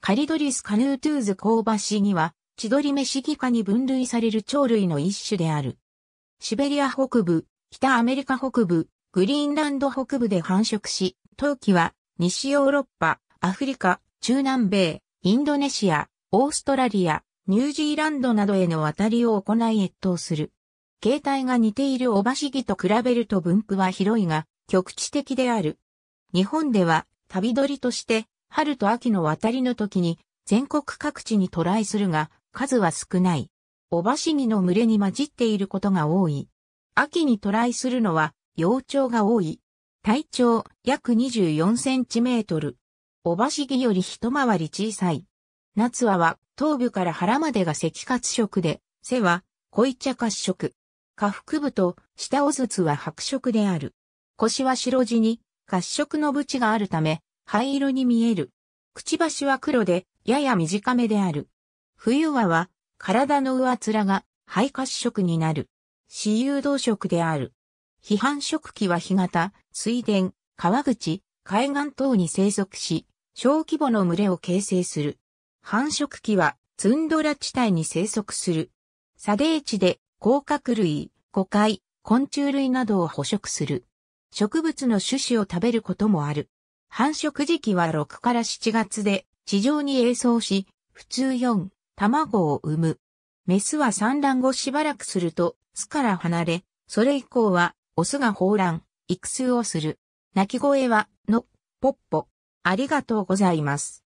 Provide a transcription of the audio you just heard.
カリドリスカヌートゥーズ香ばしには、千鳥メシギ科に分類される鳥類の一種である。シベリア北部、北アメリカ北部、グリーンランド北部で繁殖し、冬季は西ヨーロッパ、アフリカ、中南米、インドネシア、オーストラリア、ニュージーランドなどへの渡りを行い越冬する。形態が似ているオバシギと比べると分布は広いが、局地的である。日本では、旅鳥として、春と秋の渡りの時に全国各地に渡来するが数は少ない。オバシギの群れに混じっていることが多い。秋に渡来するのは幼鳥が多い。体長約24センチメートル。オバシギより一回り小さい。夏はは頭部から腹までが赤褐色で、背は濃茶褐色。下腹部と下尾筒は白色である。腰は白地に褐色の縁があるため、灰色に見える。くちばしは黒で、やや短めである。冬はは、体の上面が、肺褐色になる。死有動色である。批判殖期は干潟、水田、川口、海岸等に生息し、小規模の群れを形成する。繁殖期は、ツンドラ地帯に生息する。砂泥地で、甲殻類、誤解、昆虫類などを捕食する。植物の種子を食べることもある。繁殖時期は6から7月で地上に映巣し、普通4、卵を産む。メスは産卵後しばらくすると、巣から離れ、それ以降は、オスが放卵、育巣をする。鳴き声は、の、ポッポ。ありがとうございます。